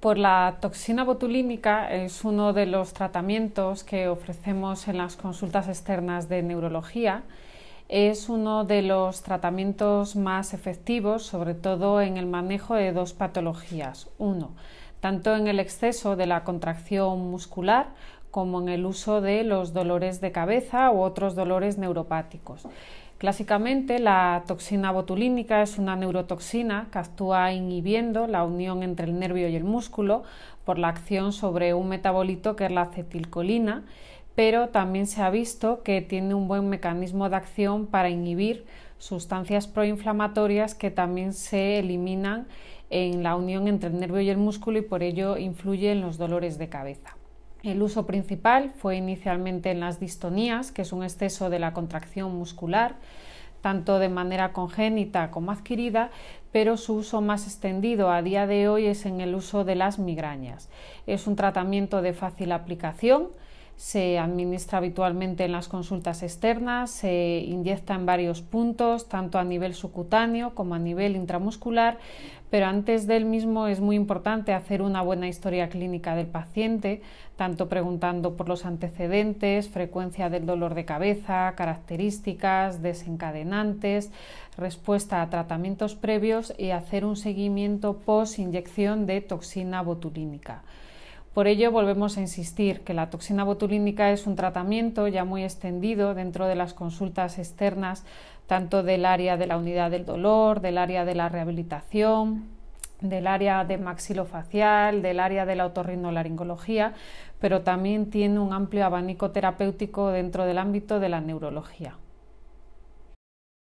por la toxina botulínica es uno de los tratamientos que ofrecemos en las consultas externas de neurología. Es uno de los tratamientos más efectivos, sobre todo en el manejo de dos patologías. Uno, tanto en el exceso de la contracción muscular como en el uso de los dolores de cabeza u otros dolores neuropáticos. Clásicamente, la toxina botulínica es una neurotoxina que actúa inhibiendo la unión entre el nervio y el músculo por la acción sobre un metabolito que es la acetilcolina, pero también se ha visto que tiene un buen mecanismo de acción para inhibir sustancias proinflamatorias que también se eliminan en la unión entre el nervio y el músculo y por ello influye en los dolores de cabeza. El uso principal fue inicialmente en las distonías, que es un exceso de la contracción muscular, tanto de manera congénita como adquirida, pero su uso más extendido a día de hoy es en el uso de las migrañas. Es un tratamiento de fácil aplicación, se administra habitualmente en las consultas externas, se inyecta en varios puntos, tanto a nivel subcutáneo como a nivel intramuscular, pero antes del mismo es muy importante hacer una buena historia clínica del paciente, tanto preguntando por los antecedentes, frecuencia del dolor de cabeza, características, desencadenantes, respuesta a tratamientos previos y hacer un seguimiento post inyección de toxina botulínica. Por ello, volvemos a insistir que la toxina botulínica es un tratamiento ya muy extendido dentro de las consultas externas, tanto del área de la unidad del dolor, del área de la rehabilitación, del área de maxilofacial, del área de la otorrinolaringología, pero también tiene un amplio abanico terapéutico dentro del ámbito de la neurología.